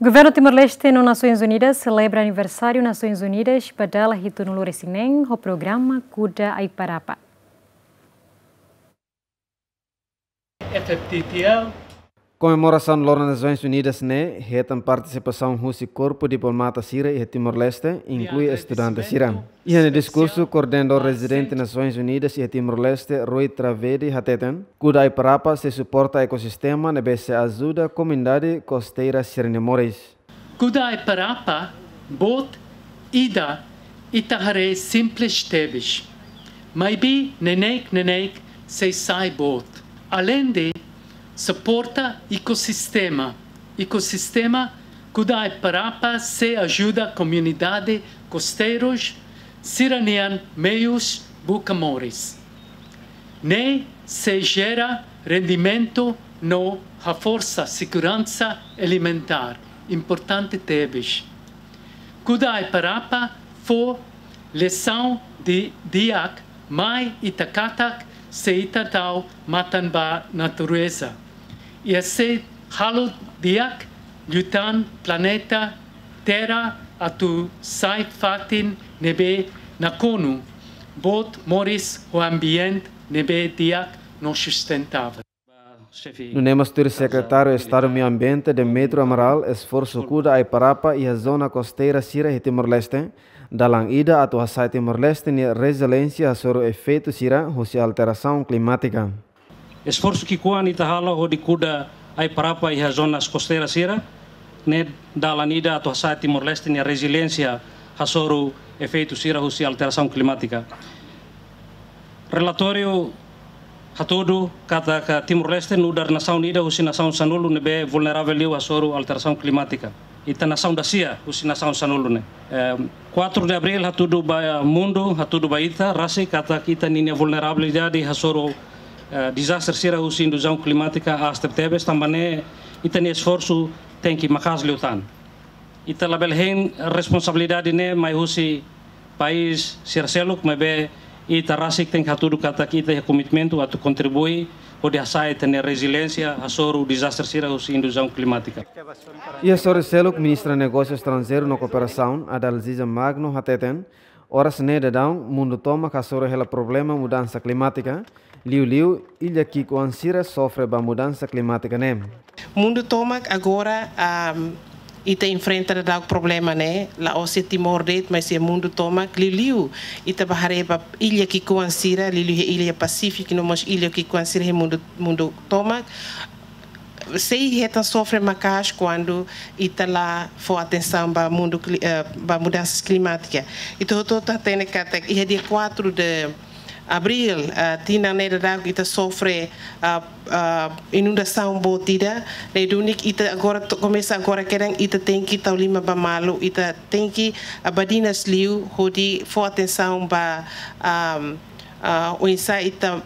O governo Timor-Leste no Nações Unidas celebra aniversário Nações Unidas pada hitung lure Sineng o programa Cuda Aiparapa. FFTTL Comemoração das Nações Unidas né, retam participação russo corpo diplomata Síria e Timor-Leste, inclui estudantes Síria. E no discurso, coordenador residente Nações Unidas e Timor-Leste, Rui Travedi Hateten, Kudai Parapa se suporta ecossistema na BC ajuda a comunidade costeira Sirenimores. Kudai Parapa, bot, ida, itahare simples teves. Maybe nenek nenek se sai bot. Além de suporta ecossistema. Ecossistema Gudaiparapas se ajuda a comunidade costeiros, Siranian, meios, bucamores. Nei se gera rendimento no reforça segurança alimentar. Importante tebes. Gudaiparapas foi lição de Diak, Mai Itakatak, itatau Matanba Natureza assim, é halo diak yutan planeta terra atu sait fatin nebe nakonu bot moris o ambiente nebe diak não sustentável. No Nemastur, secretário de Estado do Meio Ambiente de Metro Amaral, esforço cuida a Iparapa e a zona costeira Sira e Timor-Leste, dalam ida atau Timor-Leste, resiliência sobre o efeito Sira, ou alteração climática. Esforço que ni itahala e ho kuda ai parapa e as zonas costeiras ira, ne dalanida a toa Timor-Leste ni a resiliência hasoru efeitos sira husi alteração climática. Relatório Hatudu kata ka Timor Leste nu dar nação unida husi nação sanulu ne be vulnerável liu asoru alteração climática. Ita e nação da husi nação sanulu ne. 4 de abril hatudu ba mundo hatudu ba ita rasi kata kita nini vulnerabilidade hasoru Eh, disastercira usinduzão climática a astreptebes também e tem esforço tem que macas leutan. E tela belhen responsabilidade né o usi país serceluk mebe é e tarasik tem haturu kata kita commitmento a tu o de assai tem resiliência a soro disastercira usinduzão climática. E a soro ministro de negócios estrangeiros na cooperação Adalziza Magno Hateten Ora sene dadang mundo toma kasoro hela problema mudança climática. Liu Liu, ilha que Ansira sofre da mudança climática né Mundo toma agora um, e te enfrenta problema né lá o se Timor Leste mas o mundo toma Liu Liu e te ilha que Ansira Liu Liu ilha Pacífico não mas ilha que Ansira mundo mundo toma sei reta sofre macas quando está lá for atenção para mundo para eh, mudanças climáticas então estou tendo que até dia 4 de abril uh, tina neda da sofre uh, uh, inundação botida né do único ita agora começa agora querem ita tem que tal lima ba malu ita tem que abadinas liu hodi for atenção para um, uh, o insa ita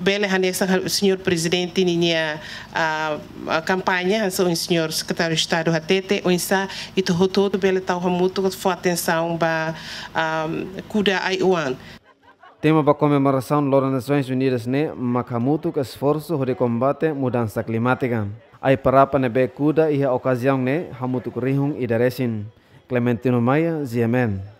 bem Hanessa, ah, ah, o senhor presidente ninha a, a campanha, un senhor secretário de Estado Hatete, o INSA, e todo todo bem tal muito foi atenção para cuida a Iwan. Tema para comemoração das Nações Unidas né, macamuto que esforço de combate mudança climática. Ai parapa nebe cuida e a ocasião né, hamutuk rihung e Clementino Maia, Ziemen.